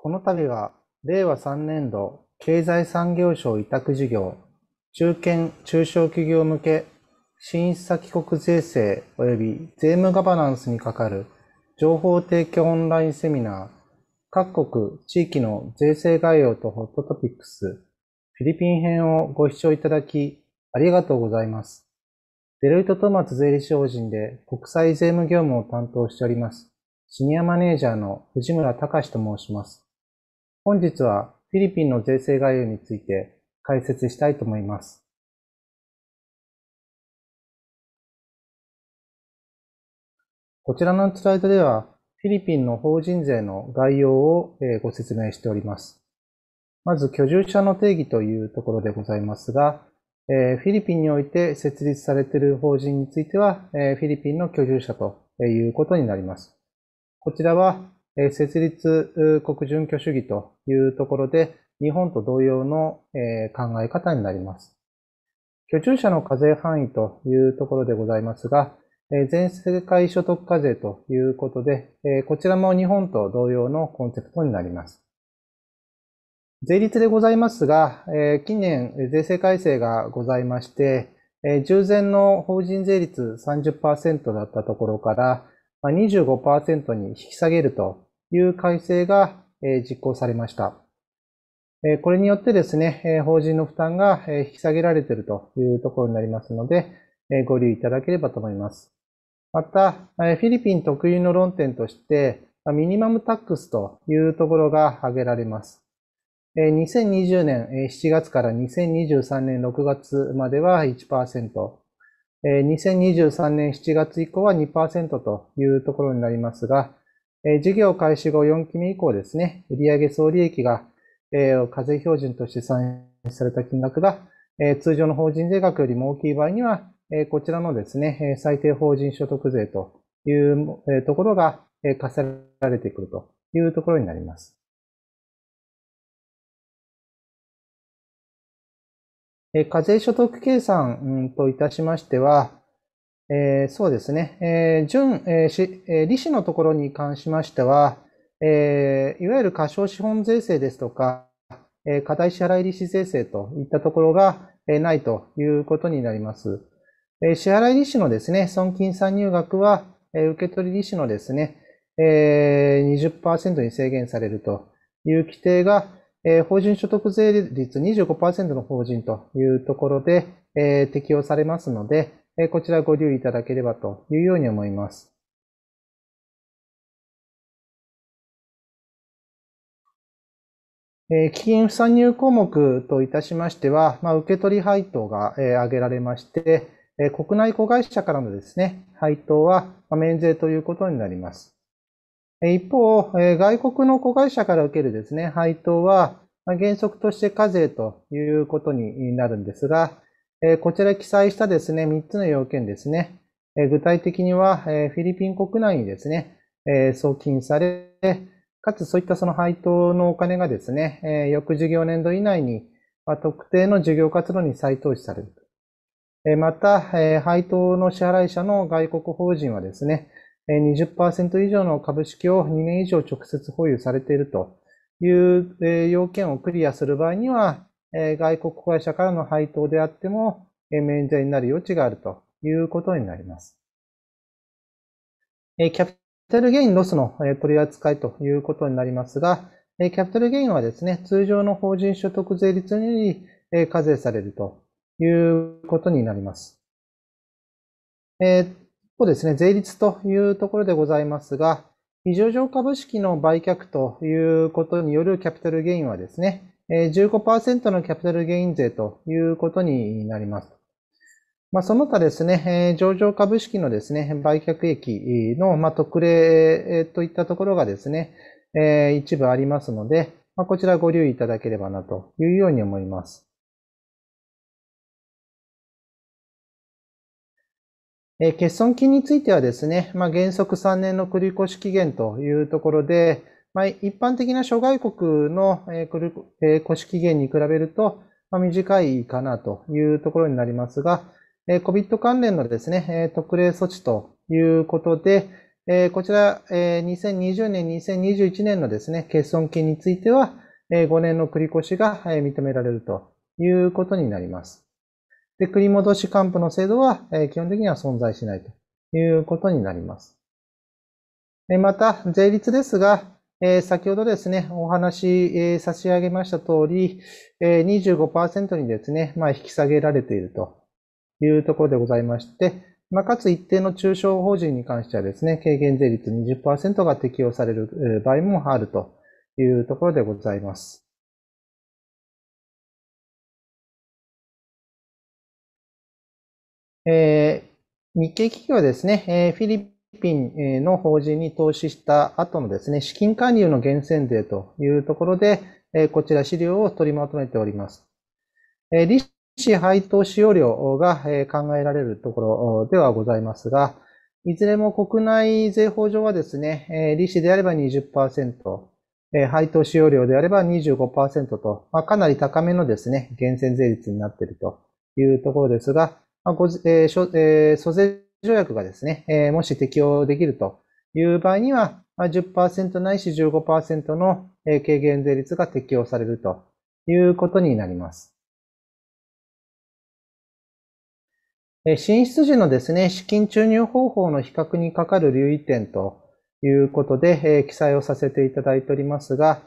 この度は、令和3年度経済産業省委託事業、中堅中小企業向け新出先国税制及び税務ガバナンスに係る情報提供オンラインセミナー、各国地域の税制概要とホットトピックス、フィリピン編をご視聴いただき、ありがとうございます。デロイト・トマツ税理士法人で国際税務業務を担当しております、シニアマネージャーの藤村隆と申します。本日はフィリピンの税制概要について解説したいと思います。こちらのスライドでは、フィリピンの法人税の概要をご説明しております。まず、居住者の定義というところでございますが、フィリピンにおいて設立されている法人については、フィリピンの居住者ということになります。こちらはえ設立国準拠主義というところで、日本と同様の、え考え方になります。居住者の課税範囲というところでございますが、え全世界所得課税ということで、えこちらも日本と同様のコンセプトになります。税率でございますが、え近年税制改正がございまして、え従前の法人税率30%だったところから25%に引き下げるという改正が実行されました。これによってですね、法人の負担が引き下げられているというところになりますので、ご留意いただければと思います。また、フィリピン特有の論点として、ミニマムタックスというところが挙げられます。2020年7月から2023年6月までは1%、2023年7月以降は2%というところになりますが、事業開始後4期目以降ですね、売上総利益が、課税標準として算出された金額が、通常の法人税額よりも大きい場合には、こちらのですね、最低法人所得税というところが課せられてくるというところになります。課税所得計算といたしましては、えー、そうですね。えー、準、えーえー、利子のところに関しましては、えー、いわゆる過少資本税制ですとか、えー、課題支払い利子税制といったところが、えー、ないということになります。えー、支払い利子のですね、損金参入額は、えー、受取利子のですね、えー、20%に制限されるという規定が、えー、法人所得税率25%の法人というところで、えー、適用されますので、こちらご留意いただければというように思います。基金不算入項目といたしましては、ま受け取り配当が挙げられまして、国内子会社からのですね、配当は免税ということになります。一方、外国の子会社から受けるですね、配当は原則として課税ということになるんですが、こちら記載したですね、3つの要件ですね。具体的には、フィリピン国内にですね、送金され、かつそういったその配当のお金がですね、翌事業年度以内に特定の事業活動に再投資される。また、配当の支払い者の外国法人はですね、20%以上の株式を2年以上直接保有されているという要件をクリアする場合には、え外国会社からの配当であっても、え免税になる余地があるということになります。えキャピタルゲインロスの、え取り扱いということになりますが、えキャピタルゲインはですね、通常の法人所得税率により、え課税されるということになります。えー、とですね、税率というところでございますが、非常上株式の売却ということによるキャピタルゲインはですね、15%のキャピタルゲイン税ということになります。まあ、その他ですね、上場株式のですね、売却益の、ま特例といったところがですね、一部ありますので、まこちらご留意いただければなというように思います。欠損金についてはですね、ま原則3年の繰越期限というところで、まあ、一般的な諸外国の、え式期限に比べると、まあ、短いかなというところになりますが、COVID 関連のですね、特例措置ということで、こちら、2020年、2021年のですね、欠損金については、5年の繰越しが、認められるということになります。で、繰り戻し還付の制度は、基本的には存在しないということになります。また、税率ですが、えー、先ほどですね、お話、えー、差し上げました通り、えー、25%にですね、まあ、引き下げられているというところでございまして、まあ、かつ一定の中小法人に関してはですね、軽減税率20%が適用される場合もあるというところでございます。えー、日系企業はですね、えー、フィリフィの法人に投資した後のですね、資金加入の源泉税というところで、こちら資料を取りまとめております。利子配当使用料が考えられるところではございますが、いずれも国内税法上はですね、利子であれば20%、配当使用料であれば25%と、まあ、かなり高めのですね、源泉税率になっているというところですが、まあごえーえー、租税条約がですね、えもし適用できるという場合には、10%ないし15%の軽減税率が適用されるということになります。進出時のですね、資金注入方法の比較にかかる留意点ということで、え記載をさせていただいておりますが、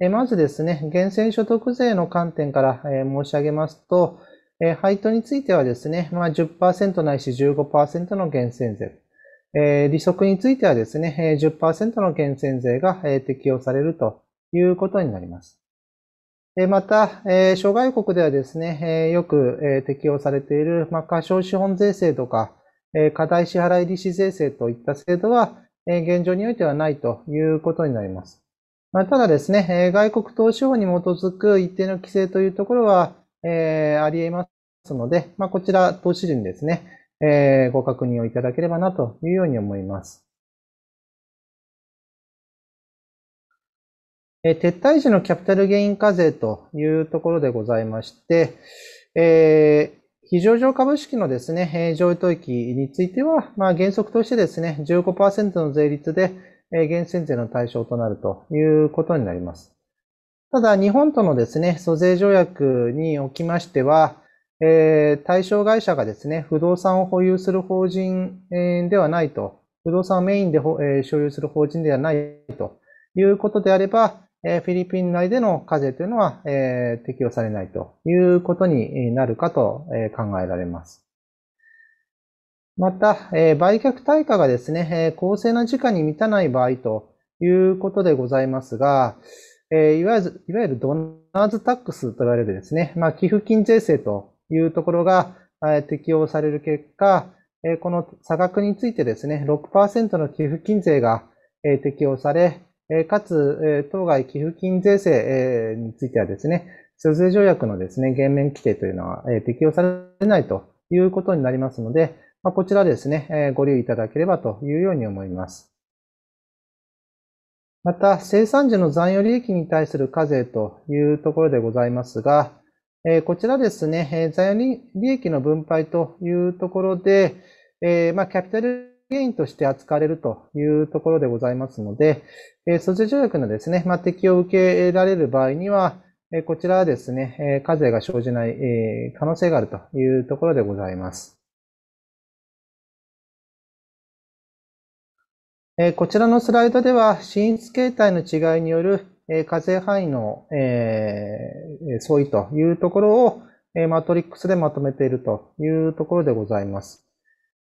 えまずですね、源泉所得税の観点から、え申し上げますと、えー、配当についてはですね、まあ10%ないし15%の源泉税。えー、利息についてはですね、10%の源泉税が、適用されるということになります。えまた、え諸外国ではですね、よく、適用されている、まあ、過少資本税制とか、え課題支払い利子税制といった制度は、え現状においてはないということになります。ただですね、え外国投資法に基づく一定の規制というところは、えー、あり得ますので、まあ、こちら、投資順ですね、えー、ご確認をいただければなというように思います。えー、撤退時のキャピタルゲイン課税というところでございまして、えー非常上株式のですね、上位取引については、まあ、原則としてですね、15%の税率で、えー、税の対象となるということになります。ただ、日本とのですね、租税条約におきましては、えー、対象会社がですね、不動産を保有する法人ではないと、不動産をメインで、えー、所有する法人ではないということであれば、えー、フィリピン内での課税というのは、えー、適用されないということになるかと、え考えられます。また、えー、売却対価がですね、えー、公正な時間に満たない場合ということでございますが、えいわゆる、いわゆるドナーズタックスと言われるですね、まあ、寄付金税制というところが、え適用される結果、えこの差額についてですね、6%の寄付金税が、え適用され、えかつ、え当該寄付金税制、えについてはですね、租税条約のですね、減免規定というのは、え適用されないということになりますので、まあ、こちらですね、えご留意いただければというように思います。また、生産時の残余利益に対する課税というところでございますが、えこちらですね、え残余利益の分配というところで、えまキャピタルゲインとして扱われるというところでございますので、え租税条約のですね、ま適用を受けられる場合には、えこちらはですね、え課税が生じない、え可能性があるというところでございます。えこちらのスライドでは、進出形態の違いによる、え課税範囲の、え相違というところを、えマトリックスでまとめているというところでございます。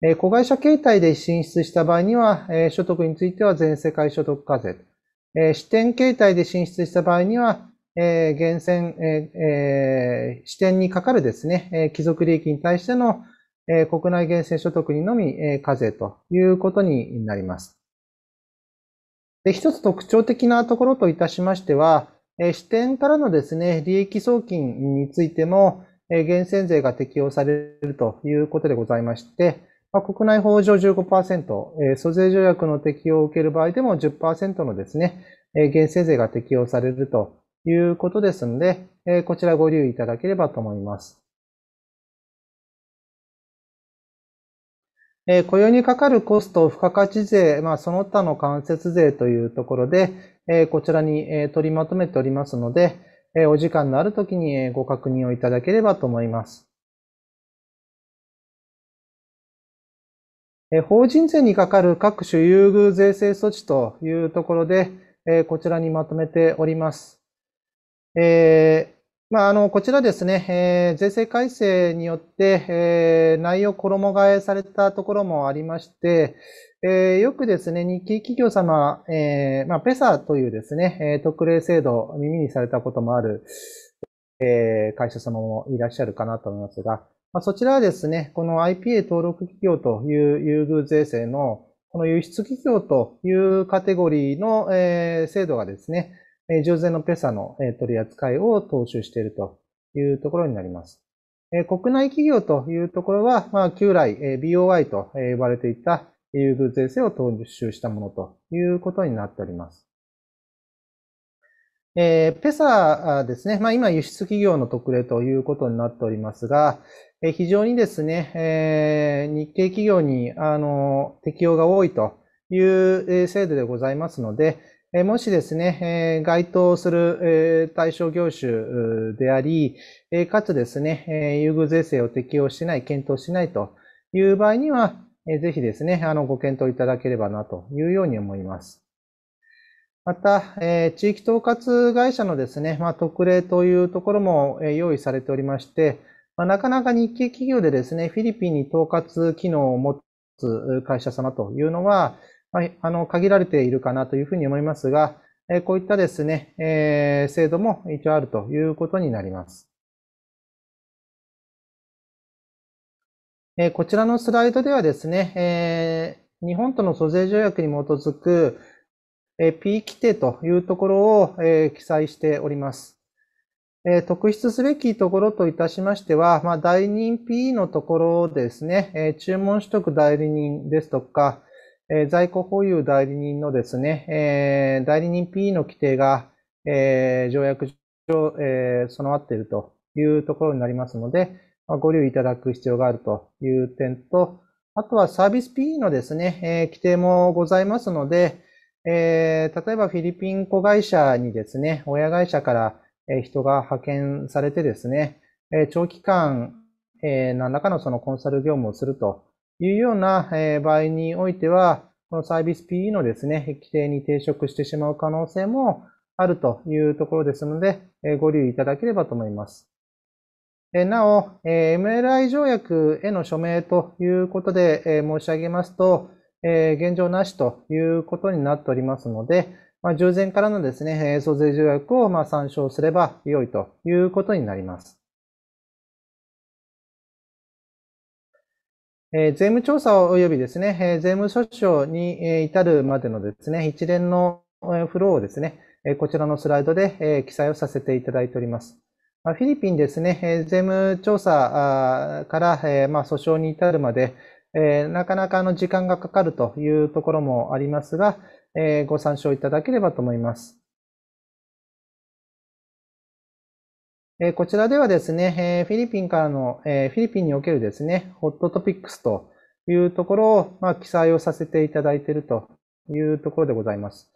え子会社形態で進出した場合には、え所得については全世界所得課税。え支店形態で進出した場合には、え源泉、ええ支店にかかるですね、え貴族利益に対しての、え国内源泉所得にのみ、え課税ということになります。で、一つ特徴的なところといたしましては、え支店からのですね、利益送金についても、え税税が適用されるということでございまして、まあ、国内法上15%、え租税条約の適用を受ける場合でも10%のですね、え源泉税が適用されるということですので、えこちらご留意いただければと思います。え雇用にかかるコスト、付加価値税、まあ、その他の間接税というところで、えこちらに、え取りまとめておりますので、えお時間のあるときに、えご確認をいただければと思います。え法人税にかかる各種優遇税制措置というところで、えこちらにまとめております。えまあ、あの、こちらですね、えー、税制改正によって、えー、内容衣替えされたところもありまして、えー、よくですね、日系企業様、えー、まあ、ペサというですね、え特例制度、耳にされたこともある、えー、会社様もいらっしゃるかなと思いますが、まあ、そちらはですね、この IPA 登録企業という優遇税制の、この輸出企業というカテゴリーの、えー、制度がですね、え従前のペサの、え取り扱いを踏襲しているというところになります。え国内企業というところは、まあ、旧来、え BOI と呼ばれていた優遇税制を踏襲したものということになっております。えー、ペサですね。まあ、今、輸出企業の特例ということになっておりますが、えー、非常にですね、えー、日系企業に、あの、適用が多いという制度でございますので、もしですね、該当する対象業種であり、かつですね、優遇税制を適用しない、検討しないという場合には、ぜひですね、あの、ご検討いただければなというように思います。また、地域統括会社のですね、まあ、特例というところも用意されておりまして、まあ、なかなか日系企業でですね、フィリピンに統括機能を持つ会社様というのは、はい、あの、限られているかなというふうに思いますが、えこういったですね、え制度も一応あるということになります。えこちらのスライドではですね、え日本との租税条約に基づく、え P 規定というところを、え記載しております。え特筆すべきところといたしましては、まあ、代理人 P のところですね、え注文取得代理人ですとか、え在庫保有代理人のですね、え代理人 P の規定が、え条約上、え備わっているというところになりますので、まご留意いただく必要があるという点と、あとはサービス P のですね、え規定もございますので、え例えばフィリピン子会社にですね、親会社から人が派遣されてですね、長期間、え何らかのそのコンサル業務をするというような場合においては、このサービス PE のですね、規定に抵触してしまう可能性もあるというところですので、ご留意いただければと思います。なお、MLI 条約への署名ということで申し上げますと、現状なしということになっておりますので、従前からのですね、租税条約を参照すれば良いということになります。え税務調査及びですね、え税務訴訟に至るまでのですね、一連のフローをですね、えこちらのスライドで、え記載をさせていただいております。まフィリピンですね、え税務調査から、えま訴訟に至るまで、えなかなかの時間がかかるというところもありますが、えご参照いただければと思います。えこちらではですね、えフィリピンからの、えフィリピンにおけるですね、ホットトピックスというところを、ま記載をさせていただいているというところでございます。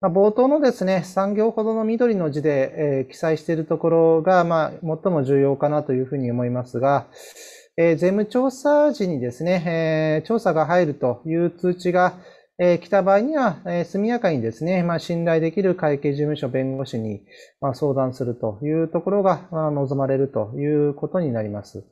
ま冒頭のですね、3行ほどの緑の字で、え記載しているところが、ま最も重要かなというふうに思いますが、え税務調査時にですね、え調査が入るという通知が、え来た場合には、え速やかにですね、まあ、信頼できる会計事務所弁護士に、ま相談するというところが、ま望まれるということになります。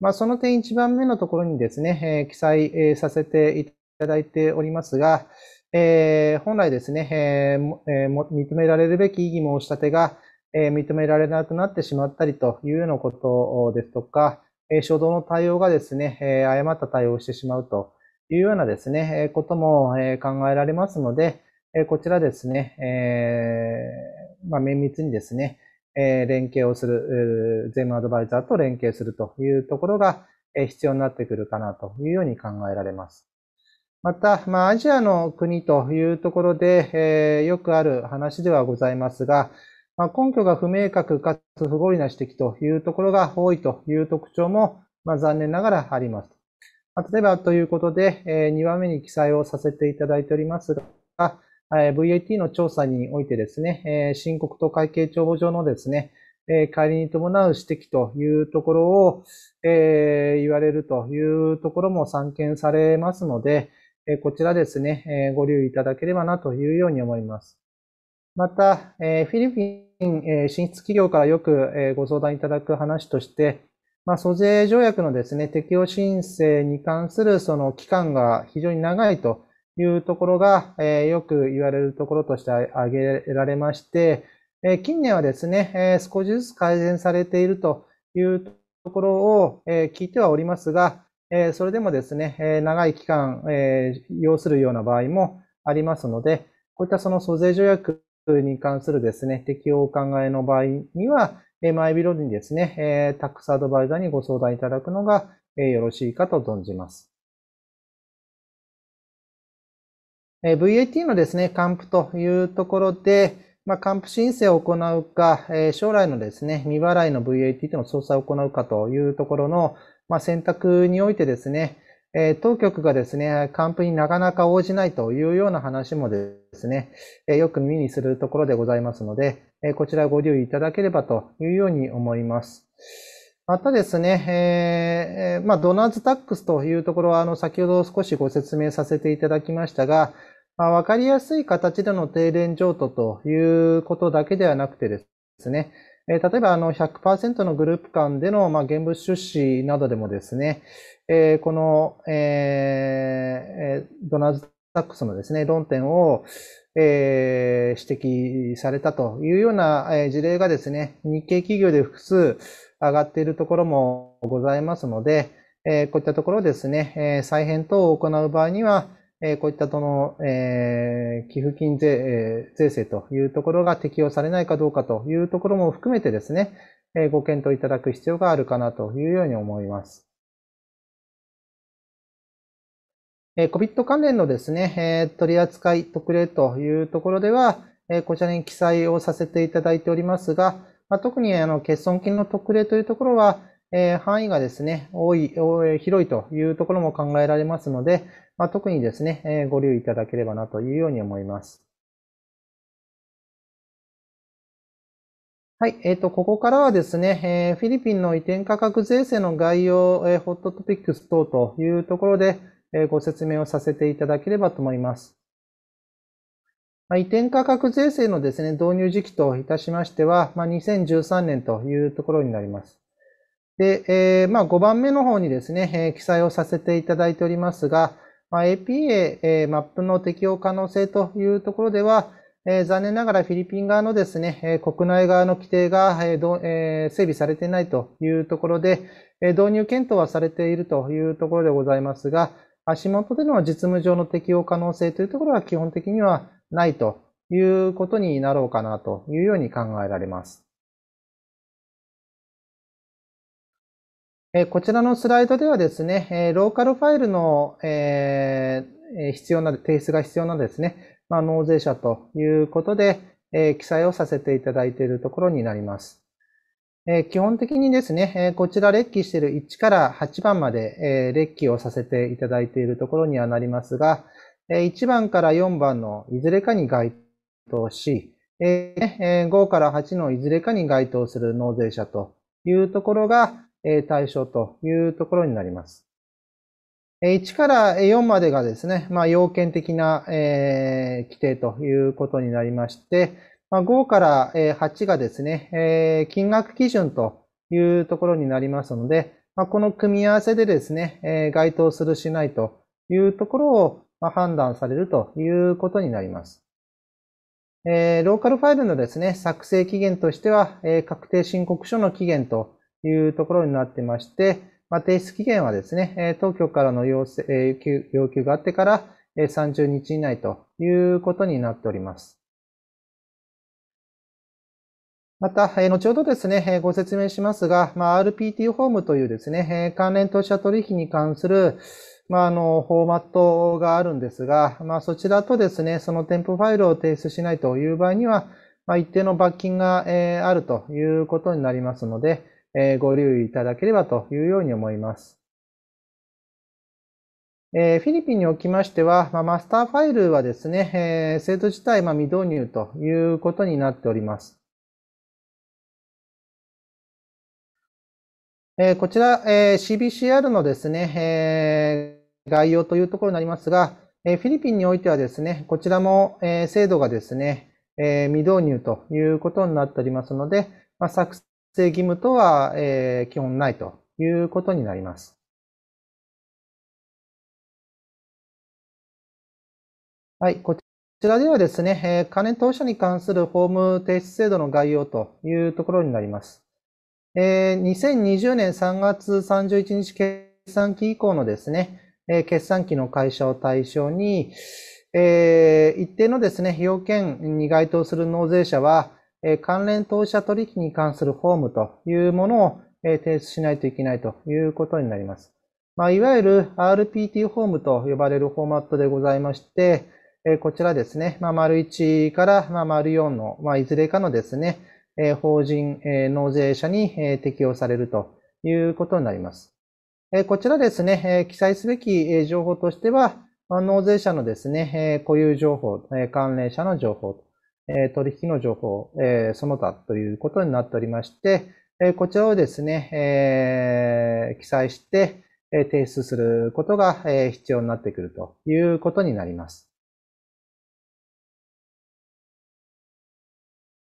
まあ、その点1番目のところにですね、え記載、えさせていただいておりますが、えー、本来ですね、えーえー、認められるべき異議申し立てが、えー、認められなくなってしまったりというようなことですとか、えー、初動の対応がですね、えー、誤った対応をしてしまうというようなですね、ことも、考えられますので、こちらですね、えまあ、綿密にですね、え連携をする、税務アドバイザーと連携するというところが、必要になってくるかなというように考えられます。また、まあ、アジアの国というところで、えよくある話ではございますが、ま根拠が不明確かつ不合理な指摘というところが多いという特徴も、まあ、残念ながらあります。例えばということで、え2番目に記載をさせていただいておりますが、え VAT の調査においてですね、え申告と会計帳簿上のですね、え帰りに伴う指摘というところを、え言われるというところも散見されますので、えこちらですね、えご留意いただければなというように思います。また、えフィリピン進出企業からよくご相談いただく話として、まあ、租税条約のですね、適用申請に関するその期間が非常に長いというところが、えー、よく言われるところとして挙げられまして、えー、近年はですね、えー、少しずつ改善されているというところを、え聞いてはおりますが、えそれでもですね、え長い期間、え要するような場合もありますので、こういったその租税条約に関するですね、適用をお考えの場合には、えマイビロにですね、えタックスアドバイザーにご相談いただくのが、えよろしいかと存じます。え VAT のですね、還付というところで、まあ、還付申請を行うか、え将来のですね、未払いの VAT との操作を行うかというところの、まあ、選択においてですね、え当局がですね、還付になかなか応じないというような話もですね、えよく耳にするところでございますので、こちらご留意いただければというように思います。またですね、えー、まあ、ドナーズタックスというところは、あの、先ほど少しご説明させていただきましたが、まあ、わかりやすい形での定連譲渡ということだけではなくてですね、例えばあの100%のグループ間での、ま現物出資などでもですね、えこの、えドナーズタックスのですね、論点を、えー、指摘されたというような事例がですね、日系企業で複数上がっているところもございますので、えー、こういったところですね、えー、再編等を行う場合には、えー、こういったとの、えー、寄付金税、えー、税制というところが適用されないかどうかというところも含めてですね、えー、ご検討いただく必要があるかなというように思います。え COVID 関連のですね、え取扱い特例というところでは、えこちらに記載をさせていただいておりますが、ま特にあの欠損金の特例というところは、え範囲がですね、多い、広いというところも考えられますので、ま特にですね、えご留意いただければなというように思います。はい。えっ、ー、と、ここからはですね、えフィリピンの移転価格税制の概要、えホットトピックス等というところで、ご説明をさせていただければと思います。ま移転価格税制のですね、導入時期といたしましては、ま2013年というところになります。で、えま5番目の方にですね、え記載をさせていただいておりますが、ま APA、えマップの適用可能性というところでは、え残念ながらフィリピン側のですね、え国内側の規定が、ええ整備されていないというところで、え導入検討はされているというところでございますが、足元での実務上の適用可能性というところは基本的にはないということになろうかなというように考えられます。こちらのスライドではですね、ローカルファイルの必要な、提出が必要なですね、まあ、納税者ということで記載をさせていただいているところになります。え基本的にですね、えこちら、列記している1から8番まで、え列記をさせていただいているところにはなりますが、え1番から4番のいずれかに該当し、え5から8のいずれかに該当する納税者というところが、え対象というところになります。1から4までがですね、まあ、要件的な、え規定ということになりまして、まあ、5から8がですね、えー、金額基準というところになりますので、まあ、この組み合わせでですね、えー、該当するしないというところをま判断されるということになります。えー、ローカルファイルのですね、作成期限としては、えー、確定申告書の期限というところになってまして、まあ、提出期限はですね、えー、当局からの要請、え要求があってから、え30日以内ということになっております。また、え後ほどですね、えご説明しますが、まあ、RPT ホームというですね、え関連投資者取引に関する、まあ、あの、フォーマットがあるんですが、まあ、そちらとですね、その添付ファイルを提出しないという場合には、まあ、一定の罰金が、えあるということになりますので、えご留意いただければというように思います。えフィリピンにおきましては、まマスターファイルはですね、え制度自体、ま未導入ということになっております。えこちら、え CBCR のですね、え概要というところになりますが、えフィリピンにおいてはですね、こちらも、え制度がですね、え未導入ということになっておりますので、まあ、作成義務とは、え基本ないということになります。はい、こちらではですね、え関連当社に関する法務提出制度の概要というところになります。えー、2020年3月31日決算期以降のですね、えー、決算期の会社を対象に、えー、一定のですね、要件に該当する納税者は、えー、関連当社取引に関するフォームというものを、えー、提出しないといけないということになります。まあ、いわゆる RPT フォームと呼ばれるフォーマットでございまして、えー、こちらですね、まあ、丸1から、まあ、丸4の、まあ、いずれかのですね、え法人、え納税者に、え適用されるということになります。えこちらですね、え記載すべき、え情報としては、納税者のですね、え固有情報、え関連者の情報、え取引の情報、えその他ということになっておりまして、えこちらをですね、え記載して、え提出することが、え必要になってくるということになります。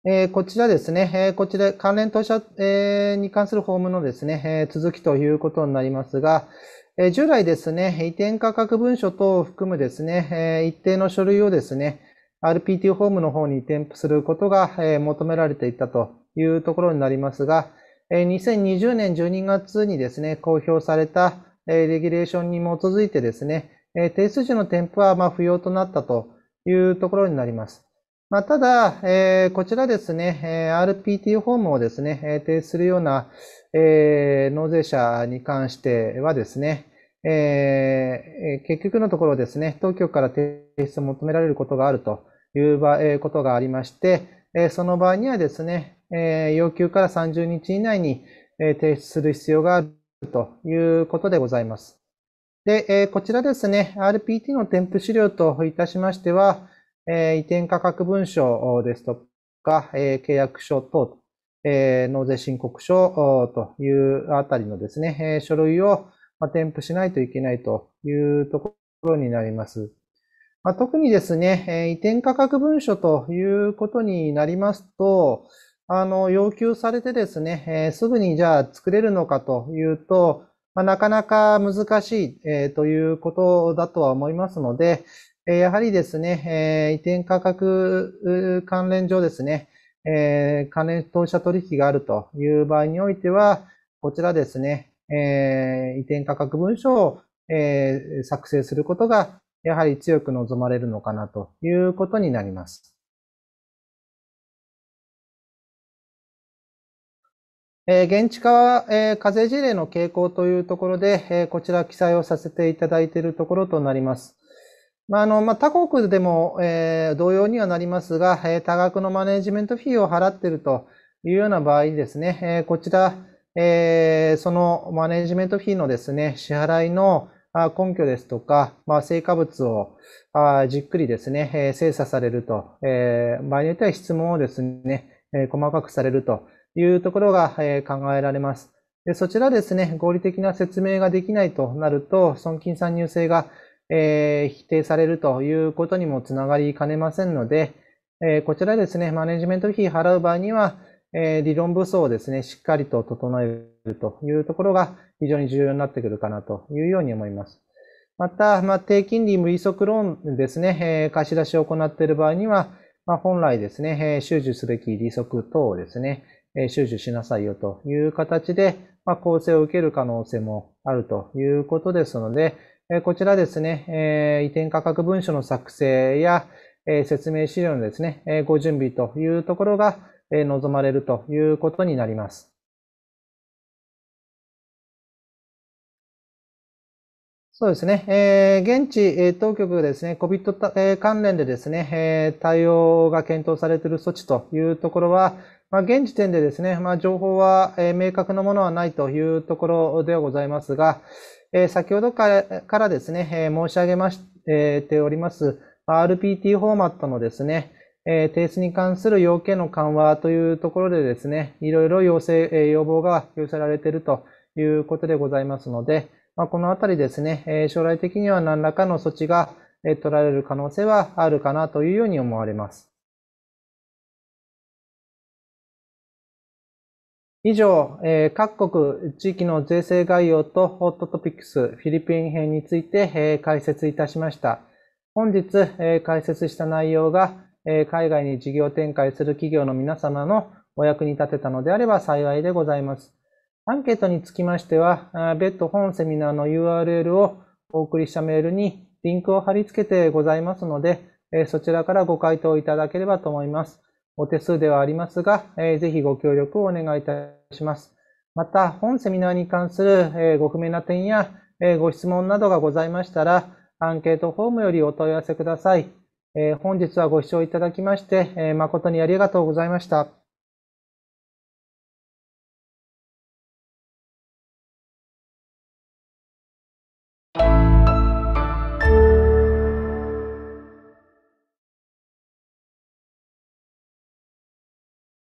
えー、こちらですね、えー、こちら関連投資、えー、に関する法務のですね、え続きということになりますが、え従来ですね、移転価格文書等を含むですね、え一定の書類をですね、r p t ホ法務の方に添付することが、え求められていたというところになりますが、え2020年12月にですね、公表された、えレギュレーションに基づいてですね、え定数値の添付はま不要となったというところになります。まあ、ただ、えー、こちらですね、え RPT 法務をですね、え提出するような、え納税者に関してはですね、えー、結局のところですね、当局から提出を求められることがあるという場、えー、ことがありまして、えー、その場合にはですね、えー、要求から30日以内に、えー、提出する必要があるということでございます。で、えー、こちらですね、RPT の添付資料といたしましては、え移転価格文書ですとか、え契約書等、え納税申告書というあたりのですね、え書類を、ま添付しないといけないというところになります。ま特にですね、え移転価格文書ということになりますと、あの、要求されてですね、えすぐにじゃあ作れるのかというと、まなかなか難しい、えということだとは思いますので、やはりですね、移転価格関連上ですね、関連当社取引があるという場合においては、こちらですね、移転価格文書を作成することが、やはり強く望まれるのかなということになります。現地化は課税事例の傾向というところで、こちら記載をさせていただいているところとなります。まあ、あの、まあ、他国でも、えー、同様にはなりますが、えー、多額のマネジメントフィーを払っているというような場合にですね、えー、こちら、えー、そのマネジメントフィーのですね、支払いの根拠ですとか、まあ、成果物をあじっくりですね、え精査されると、えー、場合によっては質問をですね、え細かくされるというところが、え考えられます。でそちらですね、合理的な説明ができないとなると、損金算入制がえー、否定されるということにもつながりかねませんので、えー、こちらですね、マネジメント費払う場合には、えー、理論武装をですね、しっかりと整えるというところが非常に重要になってくるかなというように思います。また、まあ、低金利無利息ローンですね、えー、貸し出しを行っている場合には、まあ、本来ですね、えー、収受すべき利息等をですね、えー、収受しなさいよという形で、まあ、構成を受ける可能性もあるということですので、こちらですね、移転価格文書の作成や説明資料のですね、ご準備というところが望まれるということになります。そうですね。え現地当局がですね、COVID 関連でですね、対応が検討されている措置というところは、まあ、現時点でですね、まあ、情報は明確なものはないというところではございますが、え先ほどからですね、申し上げまして、おります RPT フォーマットのですね、え提出に関する要件の緩和というところでですね、いろいろ要請、え要望が寄せられているということでございますので、まあ、このあたりですね、え将来的には何らかの措置が取られる可能性はあるかなというように思われます。以上、えー、各国地域の税制概要とホットトピックスフィリピン編について、えー、解説いたしました。本日、えー、解説した内容が、え海外に事業展開する企業の皆様のお役に立てたのであれば幸いでございます。アンケートにつきましては、別途本セミナーの URL をお送りしたメールにリンクを貼り付けてございますので、そちらからご回答いただければと思います。お手数ではありますが、えー、ぜひご協力をお願いいたします。また、本セミナーに関する、えご不明な点や、えご質問などがございましたら、アンケートフォームよりお問い合わせください。え本日はご視聴いただきまして、え誠にありがとうございました。